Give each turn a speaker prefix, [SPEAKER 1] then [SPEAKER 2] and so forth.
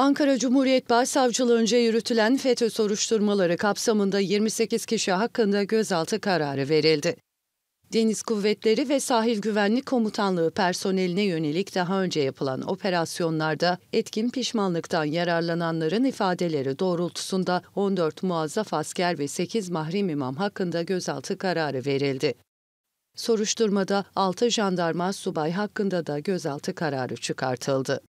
[SPEAKER 1] Ankara Cumhuriyet Başsavcılığınca yürütülen FETÖ soruşturmaları kapsamında 28 kişi hakkında gözaltı kararı verildi. Deniz Kuvvetleri ve Sahil Güvenlik Komutanlığı personeline yönelik daha önce yapılan operasyonlarda etkin pişmanlıktan yararlananların ifadeleri doğrultusunda 14 muazzaf asker ve 8 mahrem imam hakkında gözaltı kararı verildi. Soruşturmada 6 jandarma subay hakkında da gözaltı kararı çıkartıldı.